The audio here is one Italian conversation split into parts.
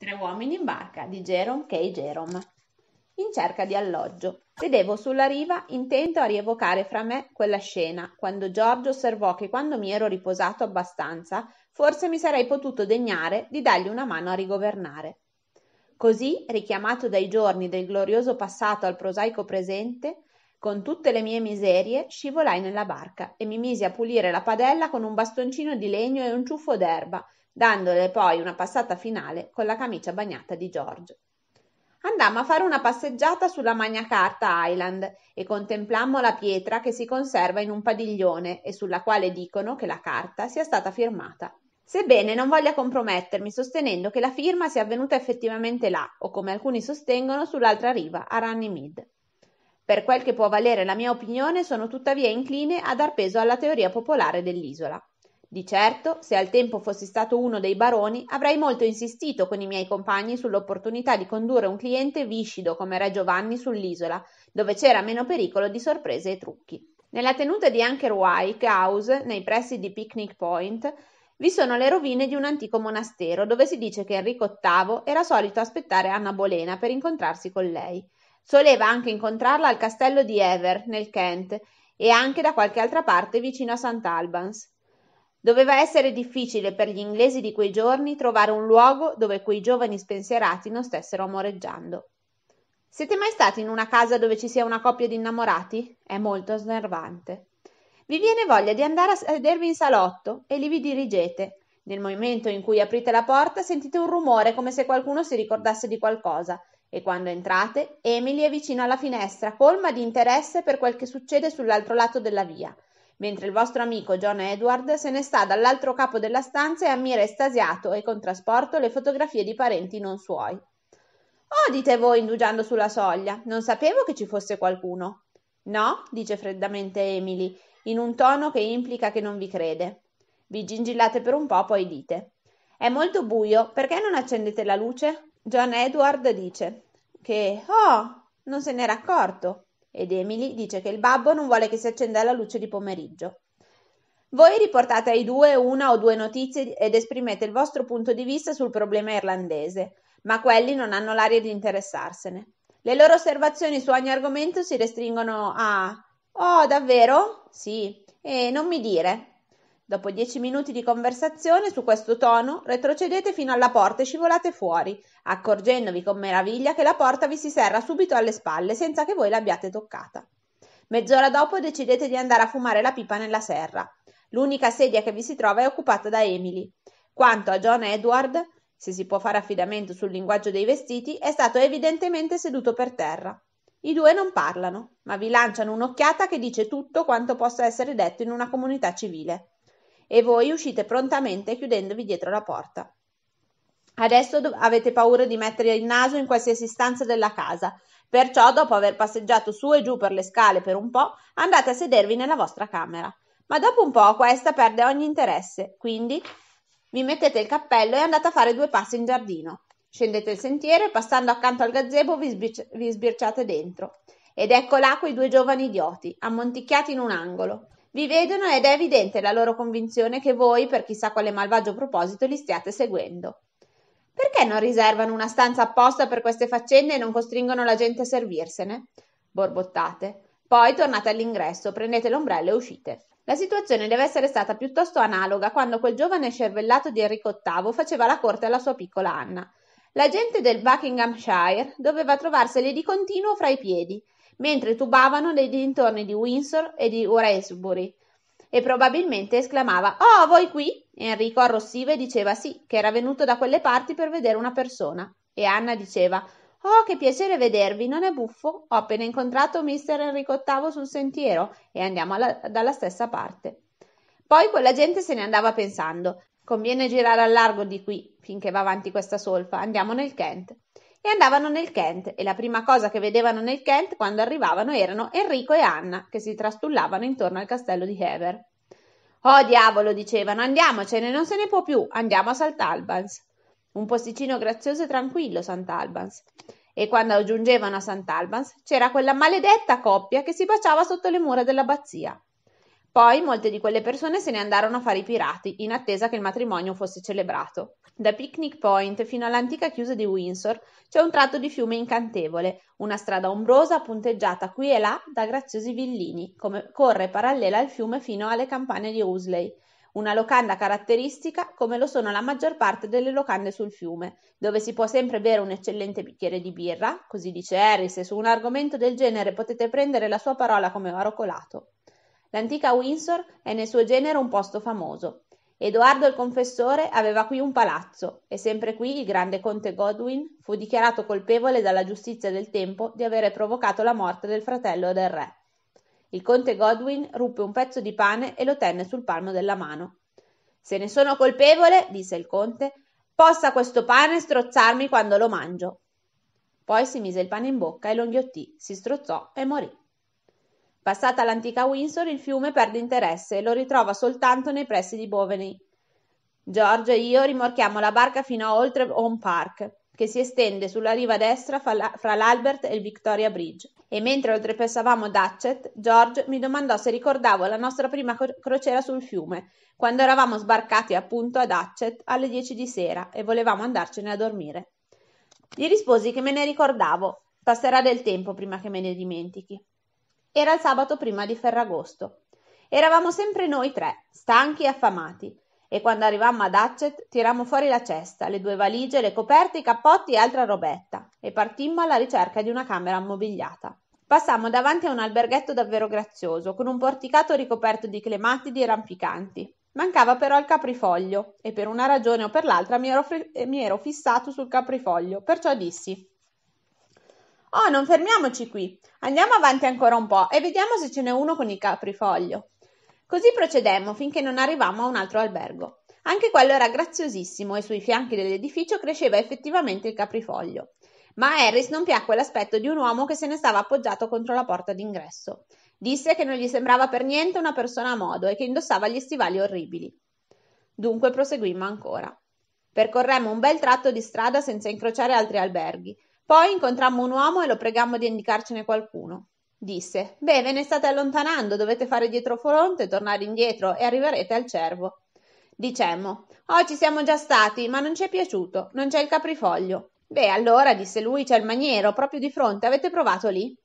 Tre uomini in barca di Jerome K. Jerome. In cerca di alloggio. Sedevo sulla riva intento a rievocare fra me quella scena, quando Giorgio osservò che quando mi ero riposato abbastanza, forse mi sarei potuto degnare di dargli una mano a rigovernare. Così, richiamato dai giorni del glorioso passato al prosaico presente, con tutte le mie miserie, scivolai nella barca e mi misi a pulire la padella con un bastoncino di legno e un ciuffo d'erba, dandole poi una passata finale con la camicia bagnata di Giorgio. Andammo a fare una passeggiata sulla Magna Carta Island e contemplammo la pietra che si conserva in un padiglione e sulla quale dicono che la carta sia stata firmata. Sebbene non voglia compromettermi sostenendo che la firma sia avvenuta effettivamente là, o come alcuni sostengono, sull'altra riva, a Runnymede. Per quel che può valere la mia opinione, sono tuttavia incline a dar peso alla teoria popolare dell'isola. Di certo, se al tempo fossi stato uno dei baroni, avrei molto insistito con i miei compagni sull'opportunità di condurre un cliente viscido come Re Giovanni sull'isola, dove c'era meno pericolo di sorprese e trucchi. Nella tenuta di Anker Wyke House, nei pressi di Picnic Point, vi sono le rovine di un antico monastero dove si dice che Enrico VIII era solito aspettare Anna Bolena per incontrarsi con lei. Soleva anche incontrarla al castello di Ever, nel Kent, e anche da qualche altra parte vicino a Sant'Albans. Doveva essere difficile per gli inglesi di quei giorni trovare un luogo dove quei giovani spensierati non stessero amoreggiando. Siete mai stati in una casa dove ci sia una coppia di innamorati? È molto snervante. Vi viene voglia di andare a sedervi in salotto e lì vi dirigete. Nel momento in cui aprite la porta sentite un rumore come se qualcuno si ricordasse di qualcosa e quando entrate Emily è vicino alla finestra, colma di interesse per quel che succede sull'altro lato della via mentre il vostro amico John Edward se ne sta dall'altro capo della stanza e ammira estasiato e con trasporto le fotografie di parenti non suoi. Oh, dite voi indugiando sulla soglia, non sapevo che ci fosse qualcuno. No, dice freddamente Emily, in un tono che implica che non vi crede. Vi gingillate per un po', poi dite. È molto buio, perché non accendete la luce? John Edward dice che, oh, non se n'era accorto ed Emily dice che il babbo non vuole che si accenda la luce di pomeriggio. Voi riportate ai due una o due notizie ed esprimete il vostro punto di vista sul problema irlandese, ma quelli non hanno l'aria di interessarsene. Le loro osservazioni su ogni argomento si restringono a Oh, davvero? Sì. E non mi dire. Dopo dieci minuti di conversazione su questo tono, retrocedete fino alla porta e scivolate fuori, accorgendovi con meraviglia che la porta vi si serra subito alle spalle senza che voi l'abbiate toccata. Mezz'ora dopo decidete di andare a fumare la pipa nella serra. L'unica sedia che vi si trova è occupata da Emily. Quanto a John Edward, se si può fare affidamento sul linguaggio dei vestiti, è stato evidentemente seduto per terra. I due non parlano, ma vi lanciano un'occhiata che dice tutto quanto possa essere detto in una comunità civile e voi uscite prontamente chiudendovi dietro la porta. Adesso dov- avete paura di mettere il naso in qualsiasi stanza della casa, perciò dopo aver passeggiato su e giù per le scale per un po', andate a sedervi nella vostra camera. Ma dopo un po' questa perde ogni interesse, quindi vi mettete il cappello e andate a fare due passi in giardino. Scendete il sentiero e passando accanto al gazebo vi, sbirci- vi sbirciate dentro. Ed ecco là quei due giovani idioti, ammonticchiati in un angolo. Vi vedono ed è evidente la loro convinzione che voi, per chissà quale malvagio proposito, li stiate seguendo. Perché non riservano una stanza apposta per queste faccende e non costringono la gente a servirsene? Borbottate. Poi tornate all'ingresso, prendete l'ombrello e uscite. La situazione deve essere stata piuttosto analoga quando quel giovane scervellato di Enrico VIII faceva la corte alla sua piccola Anna. La gente del Buckinghamshire doveva trovarseli di continuo fra i piedi mentre tubavano nei dintorni di Windsor e di Wraysbury, e probabilmente esclamava Oh, voi qui? E Enrico arrossiva e diceva sì, che era venuto da quelle parti per vedere una persona. E Anna diceva Oh, che piacere vedervi, non è buffo? Ho appena incontrato mister Enrico VIII sul sentiero e andiamo alla, dalla stessa parte. Poi quella gente se ne andava pensando. Conviene girare al largo di qui finché va avanti questa solfa. Andiamo nel Kent e andavano nel Kent e la prima cosa che vedevano nel Kent quando arrivavano erano Enrico e Anna che si trastullavano intorno al castello di Hever. Oh diavolo, dicevano, andiamocene, non se ne può più, andiamo a Sant'Albans. Un posticino grazioso e tranquillo, Sant'Albans. E quando giungevano a Sant'Albans c'era quella maledetta coppia che si baciava sotto le mura dell'abbazia. Poi molte di quelle persone se ne andarono a fare i pirati, in attesa che il matrimonio fosse celebrato. Da Picnic Point fino all'antica chiusa di Windsor c'è un tratto di fiume incantevole, una strada ombrosa punteggiata qui e là da graziosi villini, come corre parallela al fiume fino alle campane di Usley una locanda caratteristica come lo sono la maggior parte delle locande sul fiume, dove si può sempre bere un eccellente bicchiere di birra, così dice Harry, se su un argomento del genere potete prendere la sua parola come oro colato. L'antica Windsor è nel suo genere un posto famoso. Edoardo il Confessore aveva qui un palazzo e sempre qui il grande conte Godwin fu dichiarato colpevole dalla giustizia del tempo di avere provocato la morte del fratello del re. Il conte Godwin ruppe un pezzo di pane e lo tenne sul palmo della mano. Se ne sono colpevole, disse il conte, possa questo pane strozzarmi quando lo mangio. Poi si mise il pane in bocca e lo inghiottì, si strozzò e morì. Passata l'antica Windsor il fiume perde interesse e lo ritrova soltanto nei pressi di Boveney. George e io rimorchiamo la barca fino a oltre Home Park, che si estende sulla riva destra fra l'Albert e il Victoria Bridge. E mentre oltrepassavamo Datchet, George mi domandò se ricordavo la nostra prima crociera sul fiume, quando eravamo sbarcati appunto a Datchet alle 10 di sera e volevamo andarcene a dormire. Gli risposi che me ne ricordavo. Passerà del tempo prima che me ne dimentichi. Era il sabato prima di Ferragosto. Eravamo sempre noi tre, stanchi e affamati, e quando arrivammo ad Hatchet tirammo fuori la cesta, le due valigie, le coperte, i cappotti e altra robetta, e partimmo alla ricerca di una camera ammobiliata. Passammo davanti a un alberghetto davvero grazioso, con un porticato ricoperto di clematidi rampicanti. Mancava però il caprifoglio, e per una ragione o per l'altra mi ero, fri- mi ero fissato sul caprifoglio, perciò dissi Oh, non fermiamoci qui. Andiamo avanti ancora un po' e vediamo se ce n'è uno con il caprifoglio. Così procedemmo finché non arrivammo a un altro albergo. Anche quello era graziosissimo e sui fianchi dell'edificio cresceva effettivamente il caprifoglio. Ma a Harris non piacque l'aspetto di un uomo che se ne stava appoggiato contro la porta d'ingresso. Disse che non gli sembrava per niente una persona a modo e che indossava gli stivali orribili. Dunque proseguimmo ancora. Percorremmo un bel tratto di strada senza incrociare altri alberghi poi incontrammo un uomo e lo pregammo di indicarcene qualcuno. Disse: Beh, ve ne state allontanando, dovete fare dietro dietrofront, tornare indietro e arriverete al cervo. Dicemmo: Oh, ci siamo già stati, ma non ci è piaciuto, non c'è il caprifoglio. Beh, allora, disse lui, c'è il maniero, proprio di fronte, avete provato lì?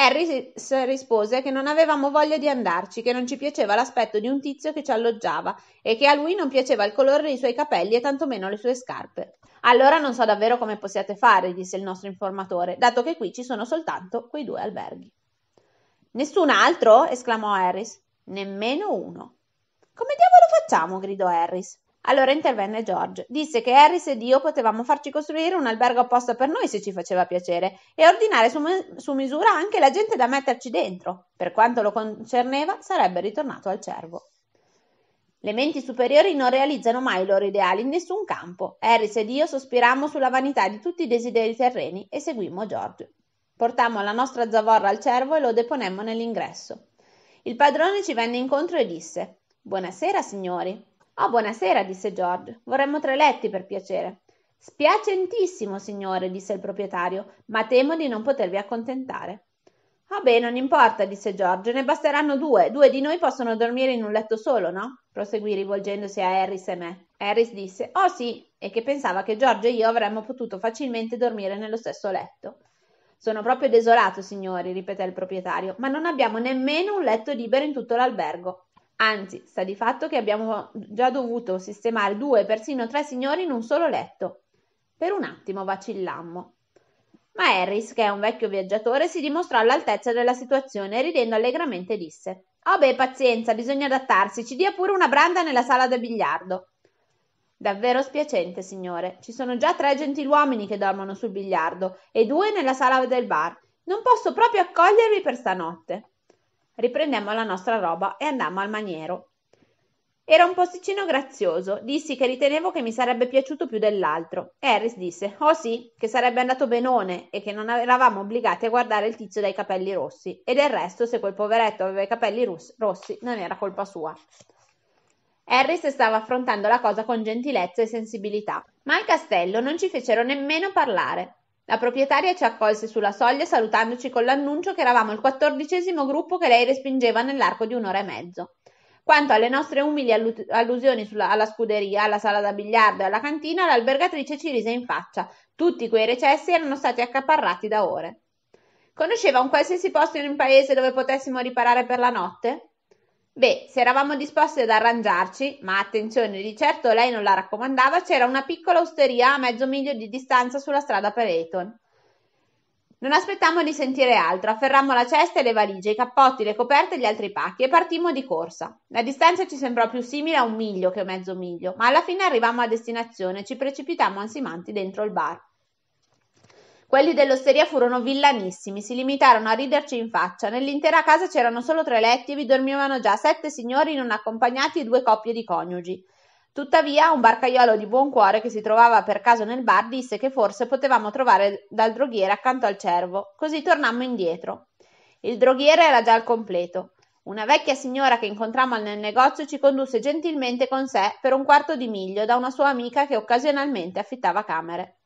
Harris rispose che non avevamo voglia di andarci, che non ci piaceva l'aspetto di un tizio che ci alloggiava e che a lui non piaceva il colore dei suoi capelli e tantomeno le sue scarpe. Allora non so davvero come possiate fare, disse il nostro informatore, dato che qui ci sono soltanto quei due alberghi. Nessun altro? esclamò Harris. Nemmeno uno. Come diavolo facciamo? gridò Harris. Allora intervenne George, disse che Harris ed io potevamo farci costruire un albergo apposta per noi se ci faceva piacere e ordinare su, su misura anche la gente da metterci dentro. Per quanto lo concerneva, sarebbe ritornato al cervo. Le menti superiori non realizzano mai i loro ideali in nessun campo. Harris ed io sospirammo sulla vanità di tutti i desideri terreni e seguimmo George. Portammo la nostra zavorra al cervo e lo deponemmo nell'ingresso. Il padrone ci venne incontro e disse Buonasera, signori. Oh, buonasera, disse George. Vorremmo tre letti, per piacere. Spiacentissimo, signore, disse il proprietario, ma temo di non potervi accontentare. oh, bene, non importa, disse George, ne basteranno due. Due di noi possono dormire in un letto solo, no? proseguì rivolgendosi a Harris e me. Harris disse: Oh sì, e che pensava che George e io avremmo potuto facilmente dormire nello stesso letto. Sono proprio desolato, signori, ripeté il proprietario, ma non abbiamo nemmeno un letto libero in tutto l'albergo. Anzi, sta di fatto che abbiamo già dovuto sistemare due, persino tre signori in un solo letto. Per un attimo vacillammo. Ma Harris, che è un vecchio viaggiatore, si dimostrò all'altezza della situazione e ridendo allegramente disse: Oh beh, pazienza, bisogna adattarsi, ci dia pure una branda nella sala da biliardo. Davvero spiacente, signore. Ci sono già tre gentiluomini che dormono sul biliardo e due nella sala del bar. Non posso proprio accogliervi per stanotte riprendemmo la nostra roba e andammo al maniero. Era un posticino grazioso, dissi che ritenevo che mi sarebbe piaciuto più dell'altro. E Harris disse: Oh sì, che sarebbe andato benone e che non eravamo obbligati a guardare il tizio dai capelli rossi. E del resto, se quel poveretto aveva i capelli rossi, non era colpa sua. Harris stava affrontando la cosa con gentilezza e sensibilità, ma al castello non ci fecero nemmeno parlare. La proprietaria ci accolse sulla soglia salutandoci con l'annuncio che eravamo il quattordicesimo gruppo che lei respingeva nell'arco di un'ora e mezzo. Quanto alle nostre umili allu- allusioni sulla- alla scuderia, alla sala da biliardo e alla cantina, l'albergatrice ci rise in faccia. Tutti quei recessi erano stati accaparrati da ore. Conosceva un qualsiasi posto in un paese dove potessimo riparare per la notte? Beh, se eravamo disposti ad arrangiarci, ma attenzione, di certo lei non la raccomandava, c'era una piccola osteria a mezzo miglio di distanza sulla strada per Peleton. Non aspettammo di sentire altro, afferrammo la cesta e le valigie, i cappotti, le coperte e gli altri pacchi e partimmo di corsa. La distanza ci sembrò più simile a un miglio che a mezzo miglio, ma alla fine arrivammo a destinazione e ci precipitammo ansimanti dentro il bar. Quelli dell'osteria furono villanissimi, si limitarono a riderci in faccia. Nell'intera casa c'erano solo tre letti e vi dormivano già sette signori non accompagnati e due coppie di coniugi. Tuttavia, un barcaiolo di buon cuore che si trovava per caso nel bar disse che forse potevamo trovare dal droghiere accanto al cervo. Così tornammo indietro. Il droghiere era già al completo. Una vecchia signora che incontrammo nel negozio ci condusse gentilmente con sé per un quarto di miglio da una sua amica che occasionalmente affittava camere.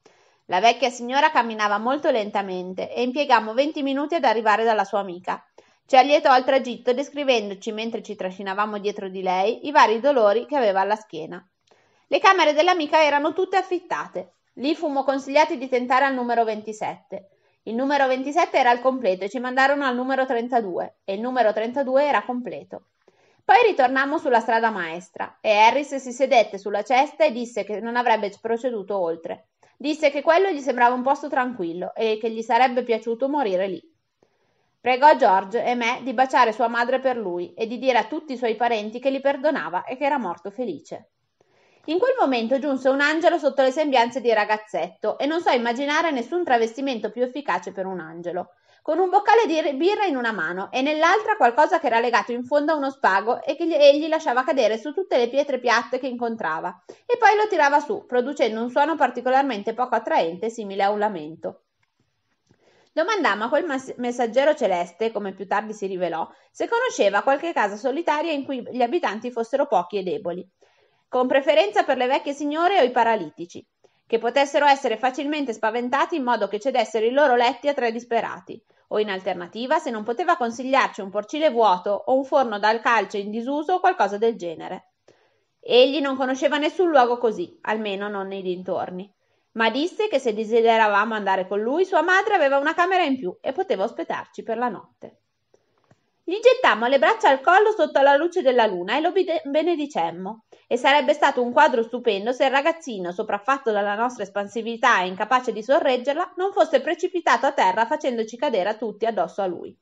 La vecchia signora camminava molto lentamente e impiegammo venti minuti ad arrivare dalla sua amica. Ci allietò al tragitto descrivendoci, mentre ci trascinavamo dietro di lei, i vari dolori che aveva alla schiena. Le camere dell'amica erano tutte affittate. Lì fummo consigliati di tentare al numero 27. Il numero 27 era al completo e ci mandarono al numero 32 e il numero 32 era completo. Poi ritornammo sulla strada maestra e Harris si sedette sulla cesta e disse che non avrebbe proceduto oltre. Disse che quello gli sembrava un posto tranquillo e che gli sarebbe piaciuto morire lì. Pregò George e me di baciare sua madre per lui e di dire a tutti i suoi parenti che li perdonava e che era morto felice. In quel momento giunse un angelo sotto le sembianze di ragazzetto e non so immaginare nessun travestimento più efficace per un angelo con un boccale di birra in una mano e nell'altra qualcosa che era legato in fondo a uno spago e che gli, egli lasciava cadere su tutte le pietre piatte che incontrava, e poi lo tirava su, producendo un suono particolarmente poco attraente, simile a un lamento. Domandammo a quel mas- messaggero celeste, come più tardi si rivelò, se conosceva qualche casa solitaria in cui gli abitanti fossero pochi e deboli, con preferenza per le vecchie signore o i paralitici che potessero essere facilmente spaventati in modo che cedessero i loro letti a tre disperati, o in alternativa se non poteva consigliarci un porcile vuoto o un forno dal calce in disuso o qualcosa del genere. Egli non conosceva nessun luogo così, almeno non nei dintorni, ma disse che se desideravamo andare con lui, sua madre aveva una camera in più e poteva ospitarci per la notte. Gli gettammo le braccia al collo sotto la luce della luna e lo benedicemmo. E sarebbe stato un quadro stupendo se il ragazzino, sopraffatto dalla nostra espansività e incapace di sorreggerla, non fosse precipitato a terra facendoci cadere a tutti addosso a lui.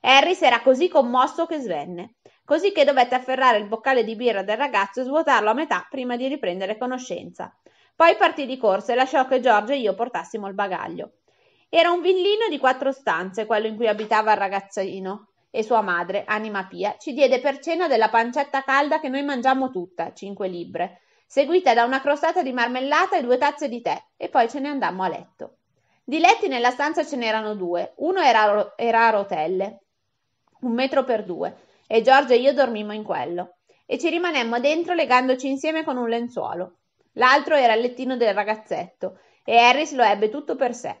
Harry si era così commosso che svenne, così che dovette afferrare il boccale di birra del ragazzo e svuotarlo a metà prima di riprendere conoscenza. Poi partì di corsa e lasciò che Giorgio e io portassimo il bagaglio. Era un villino di quattro stanze quello in cui abitava il ragazzino, e sua madre, Anima Pia, ci diede per cena della pancetta calda che noi mangiamo tutta, cinque libbre, seguita da una crostata di marmellata e due tazze di tè, e poi ce ne andammo a letto. Di letti nella stanza ce n'erano due, uno era, era a rotelle, un metro per due, e Giorgio e io dormimmo in quello, e ci rimanemmo dentro legandoci insieme con un lenzuolo. L'altro era il lettino del ragazzetto, e Harris lo ebbe tutto per sé.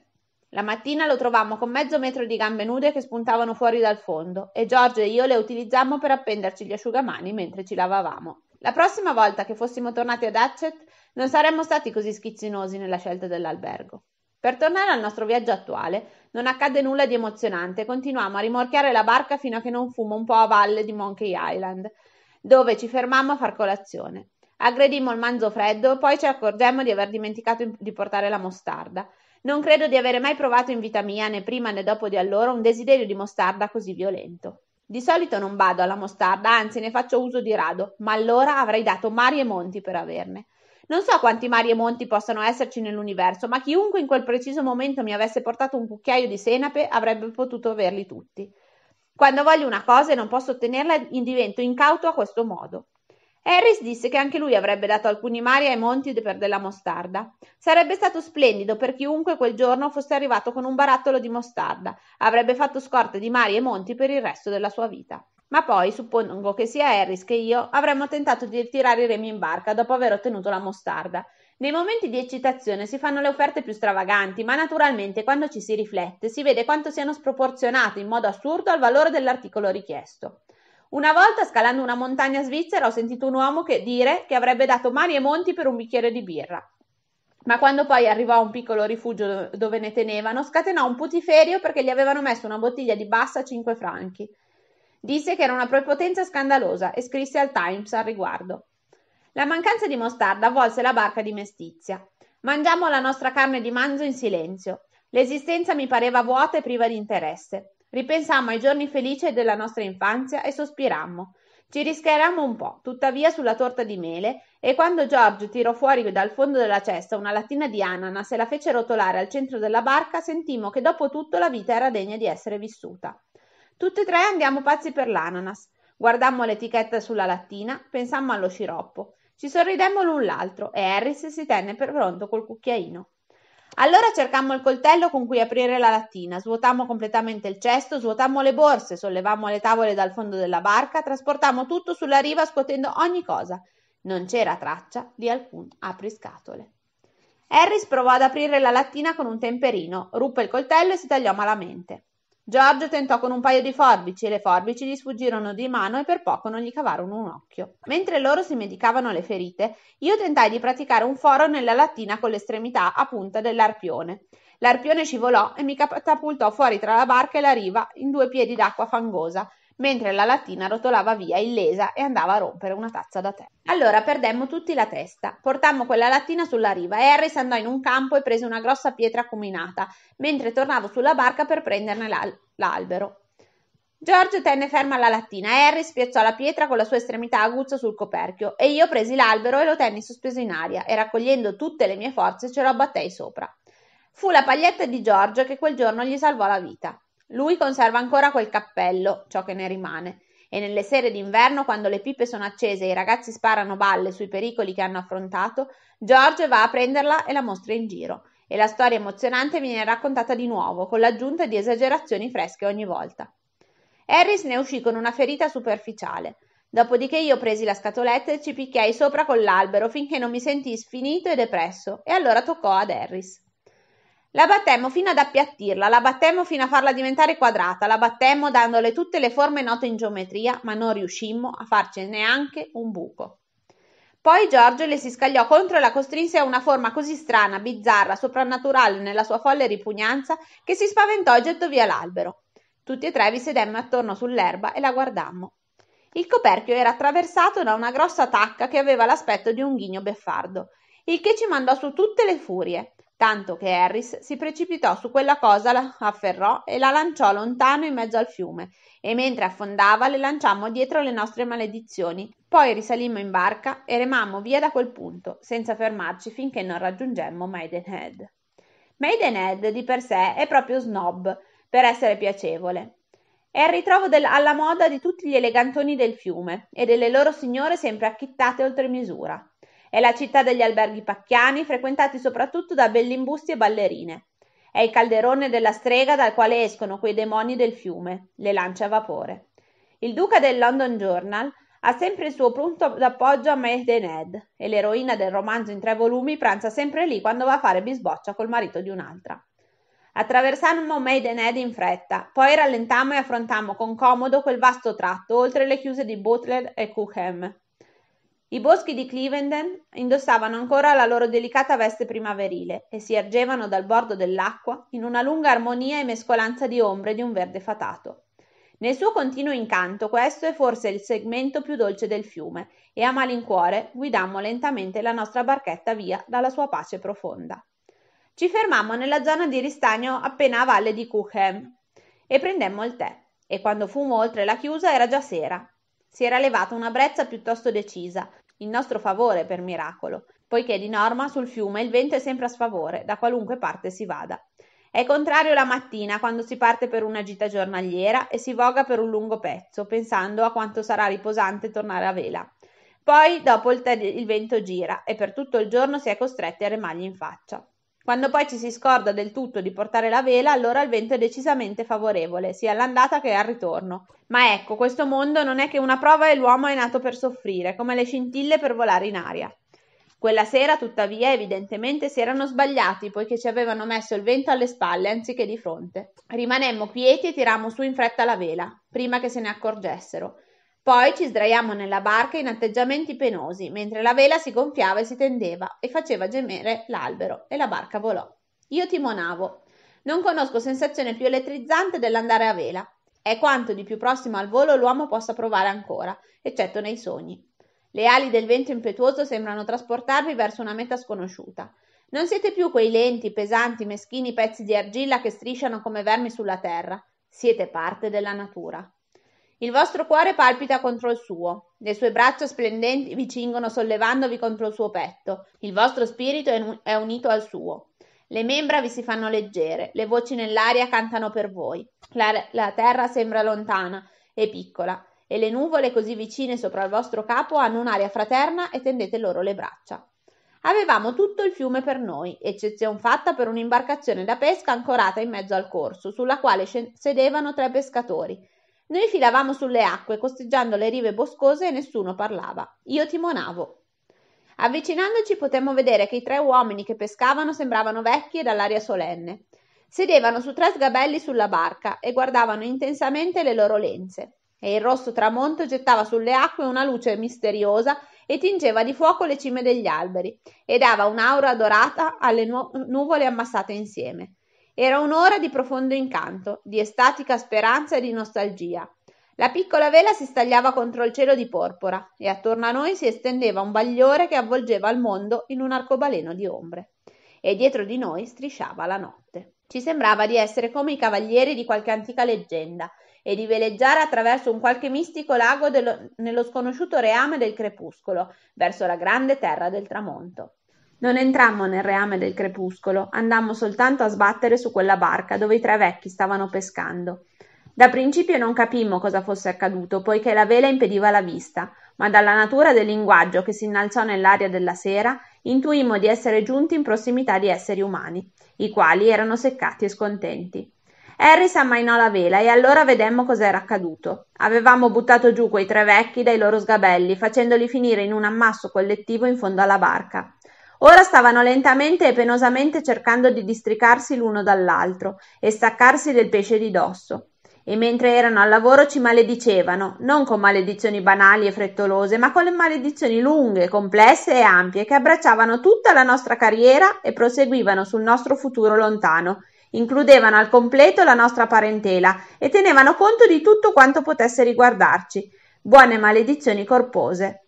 La mattina lo trovammo con mezzo metro di gambe nude che spuntavano fuori dal fondo e Giorgio e io le utilizzammo per appenderci gli asciugamani mentre ci lavavamo. La prossima volta che fossimo tornati ad Hatchet non saremmo stati così schizzinosi nella scelta dell'albergo. Per tornare al nostro viaggio attuale, non accadde nulla di emozionante e continuammo a rimorchiare la barca fino a che non fummo un po' a valle di Monkey Island, dove ci fermammo a far colazione. Aggredimmo il manzo freddo, poi ci accorgemmo di aver dimenticato di portare la mostarda non credo di avere mai provato in vita mia, né prima né dopo di allora, un desiderio di mostarda così violento. Di solito non vado alla mostarda, anzi ne faccio uso di rado, ma allora avrei dato mari e monti per averne. Non so quanti mari e monti possano esserci nell'universo, ma chiunque in quel preciso momento mi avesse portato un cucchiaio di senape avrebbe potuto averli tutti. Quando voglio una cosa e non posso ottenerla, divento incauto a questo modo. Harris disse che anche lui avrebbe dato alcuni mari ai monti per della mostarda. Sarebbe stato splendido per chiunque quel giorno fosse arrivato con un barattolo di mostarda. Avrebbe fatto scorte di mari e monti per il resto della sua vita. Ma poi suppongo che sia Harris che io avremmo tentato di tirare i remi in barca dopo aver ottenuto la mostarda. Nei momenti di eccitazione si fanno le offerte più stravaganti, ma naturalmente quando ci si riflette si vede quanto siano sproporzionate in modo assurdo al valore dell'articolo richiesto. Una volta scalando una montagna svizzera ho sentito un uomo che dire che avrebbe dato mari e monti per un bicchiere di birra. Ma quando poi arrivò a un piccolo rifugio dove ne tenevano, scatenò un putiferio perché gli avevano messo una bottiglia di bassa a 5 franchi. Disse che era una prepotenza scandalosa e scrisse al Times al riguardo. La mancanza di mostarda avvolse la barca di mestizia. Mangiammo la nostra carne di manzo in silenzio. L'esistenza mi pareva vuota e priva di interesse. Ripensammo ai giorni felici della nostra infanzia e sospirammo. Ci rischierammo un po', tuttavia, sulla torta di mele e quando George tirò fuori dal fondo della cesta una lattina di ananas e la fece rotolare al centro della barca, sentimmo che dopo tutto la vita era degna di essere vissuta. Tutti e tre andiamo pazzi per l'ananas. Guardammo l'etichetta sulla lattina, pensammo allo sciroppo. Ci sorridemmo l'un l'altro e Harris si tenne per pronto col cucchiaino. Allora cercammo il coltello con cui aprire la lattina, svuotammo completamente il cesto, svuotammo le borse, sollevammo le tavole dal fondo della barca, trasportammo tutto sulla riva scuotendo ogni cosa. Non c'era traccia di alcun apriscatole. Harris provò ad aprire la lattina con un temperino, ruppe il coltello e si tagliò malamente. Giorgio tentò con un paio di forbici e le forbici gli sfuggirono di mano e per poco non gli cavarono un occhio. Mentre loro si medicavano le ferite, io tentai di praticare un foro nella lattina con l'estremità a punta dell'arpione. L'arpione scivolò e mi catapultò fuori tra la barca e la riva in due piedi d'acqua fangosa mentre la lattina rotolava via illesa e andava a rompere una tazza da tè. Allora perdemmo tutti la testa, portammo quella lattina sulla riva e Harris andò in un campo e prese una grossa pietra acuminata, mentre tornavo sulla barca per prenderne l'al- l'albero. George tenne ferma la lattina, e Harry spiazzò la pietra con la sua estremità aguzza sul coperchio e io presi l'albero e lo tenni sospeso in aria e raccogliendo tutte le mie forze ce lo abbattei sopra. Fu la paglietta di George che quel giorno gli salvò la vita. Lui conserva ancora quel cappello, ciò che ne rimane, e nelle sere d'inverno, quando le pipe sono accese e i ragazzi sparano balle sui pericoli che hanno affrontato, George va a prenderla e la mostra in giro. E la storia emozionante viene raccontata di nuovo, con l'aggiunta di esagerazioni fresche ogni volta. Harris ne uscì con una ferita superficiale. Dopodiché io presi la scatoletta e ci picchiai sopra con l'albero finché non mi sentii sfinito e depresso, e allora toccò ad Harris. La battemmo fino ad appiattirla, la battemmo fino a farla diventare quadrata, la battemmo dandole tutte le forme note in geometria, ma non riuscimmo a farci neanche un buco. Poi Giorgio le si scagliò contro e la costrinse a una forma così strana, bizzarra, soprannaturale nella sua folle ripugnanza, che si spaventò e gettò via l'albero. Tutti e tre vi sedemmo attorno sull'erba e la guardammo. Il coperchio era attraversato da una grossa tacca che aveva l'aspetto di un ghigno beffardo, il che ci mandò su tutte le furie tanto che Harris si precipitò su quella cosa, la afferrò e la lanciò lontano in mezzo al fiume, e mentre affondava le lanciammo dietro le nostre maledizioni, poi risalimmo in barca e remammo via da quel punto, senza fermarci finché non raggiungemmo Maidenhead. Maidenhead di per sé è proprio snob, per essere piacevole. È il ritrovo del, alla moda di tutti gli elegantoni del fiume e delle loro signore sempre acchittate oltre misura. È la città degli alberghi pacchiani, frequentati soprattutto da bellimbusti e ballerine. È il calderone della strega dal quale escono quei demoni del fiume, le lance a vapore. Il duca del London Journal ha sempre il suo punto d'appoggio a Maid Ned e l'eroina del romanzo in tre volumi pranza sempre lì quando va a fare bisboccia col marito di un'altra. Attraversammo Maid Ned in fretta, poi rallentammo e affrontammo con comodo quel vasto tratto oltre le chiuse di Butler e Cookham, i boschi di Clivenden indossavano ancora la loro delicata veste primaverile e si ergevano dal bordo dell'acqua in una lunga armonia e mescolanza di ombre di un verde fatato. Nel suo continuo incanto questo è forse il segmento più dolce del fiume e a malincuore guidammo lentamente la nostra barchetta via dalla sua pace profonda. Ci fermammo nella zona di ristagno appena a valle di Cuchem e prendemmo il tè e quando fumo oltre la chiusa era già sera. Si era levata una brezza piuttosto decisa, in nostro favore per miracolo, poiché di norma sul fiume il vento è sempre a sfavore, da qualunque parte si vada. È contrario la mattina quando si parte per una gita giornaliera e si voga per un lungo pezzo, pensando a quanto sarà riposante tornare a vela. Poi, dopo il, te- il vento gira e per tutto il giorno si è costretti a remargli in faccia. Quando poi ci si scorda del tutto di portare la vela, allora il vento è decisamente favorevole, sia all'andata che al ritorno. Ma ecco, questo mondo non è che una prova e l'uomo è nato per soffrire, come le scintille per volare in aria. Quella sera, tuttavia, evidentemente si erano sbagliati, poiché ci avevano messo il vento alle spalle anziché di fronte. Rimanemmo quieti e tirammo su in fretta la vela, prima che se ne accorgessero, poi ci sdraiammo nella barca in atteggiamenti penosi, mentre la vela si gonfiava e si tendeva e faceva gemere l'albero e la barca volò. Io timonavo. Non conosco sensazione più elettrizzante dell'andare a vela. È quanto di più prossimo al volo l'uomo possa provare ancora, eccetto nei sogni. Le ali del vento impetuoso sembrano trasportarvi verso una meta sconosciuta. Non siete più quei lenti, pesanti, meschini pezzi di argilla che strisciano come vermi sulla terra. Siete parte della natura. Il vostro cuore palpita contro il suo, le sue braccia splendenti vi cingono sollevandovi contro il suo petto, il vostro spirito è unito al suo. Le membra vi si fanno leggere, le voci nell'aria cantano per voi. La, la terra sembra lontana e piccola, e le nuvole così vicine sopra il vostro capo hanno un'aria fraterna e tendete loro le braccia. Avevamo tutto il fiume per noi, eccezion fatta per un'imbarcazione da pesca ancorata in mezzo al corso, sulla quale sedevano tre pescatori, noi filavamo sulle acque, costeggiando le rive boscose e nessuno parlava. Io timonavo. Avvicinandoci potemmo vedere che i tre uomini che pescavano sembravano vecchi e dall'aria solenne. Sedevano su tre sgabelli sulla barca e guardavano intensamente le loro lenze, e il rosso tramonto gettava sulle acque una luce misteriosa e tingeva di fuoco le cime degli alberi e dava un'aura dorata alle nu- nuvole ammassate insieme. Era un'ora di profondo incanto, di estatica speranza e di nostalgia. La piccola vela si stagliava contro il cielo di porpora e attorno a noi si estendeva un bagliore che avvolgeva il mondo in un arcobaleno di ombre. E dietro di noi strisciava la notte. Ci sembrava di essere come i cavalieri di qualche antica leggenda e di veleggiare attraverso un qualche mistico lago dello, nello sconosciuto reame del crepuscolo, verso la grande terra del tramonto. Non entrammo nel reame del crepuscolo, andammo soltanto a sbattere su quella barca dove i tre vecchi stavano pescando. Da principio non capimmo cosa fosse accaduto, poiché la vela impediva la vista, ma dalla natura del linguaggio che si innalzò nell'aria della sera, intuimmo di essere giunti in prossimità di esseri umani, i quali erano seccati e scontenti. Harris ammainò la vela e allora vedemmo cos'era accaduto. Avevamo buttato giù quei tre vecchi dai loro sgabelli, facendoli finire in un ammasso collettivo in fondo alla barca. Ora stavano lentamente e penosamente cercando di districarsi l'uno dall'altro e staccarsi del pesce di dosso. E mentre erano al lavoro ci maledicevano, non con maledizioni banali e frettolose, ma con le maledizioni lunghe, complesse e ampie che abbracciavano tutta la nostra carriera e proseguivano sul nostro futuro lontano, includevano al completo la nostra parentela e tenevano conto di tutto quanto potesse riguardarci, buone maledizioni corpose.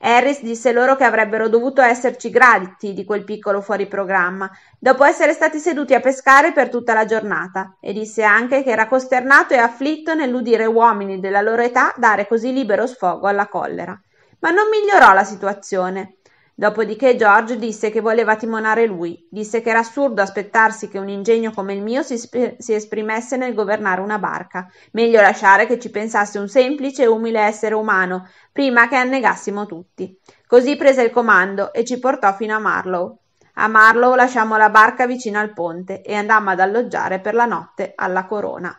Harris disse loro che avrebbero dovuto esserci grati di quel piccolo fuori programma, dopo essere stati seduti a pescare per tutta la giornata, e disse anche che era costernato e afflitto nell'udire uomini della loro età dare così libero sfogo alla collera. Ma non migliorò la situazione. Dopodiché George disse che voleva timonare lui, disse che era assurdo aspettarsi che un ingegno come il mio si, si esprimesse nel governare una barca, meglio lasciare che ci pensasse un semplice e umile essere umano, prima che annegassimo tutti. Così prese il comando e ci portò fino a Marlow. A Marlow lasciammo la barca vicino al ponte e andammo ad alloggiare per la notte alla Corona.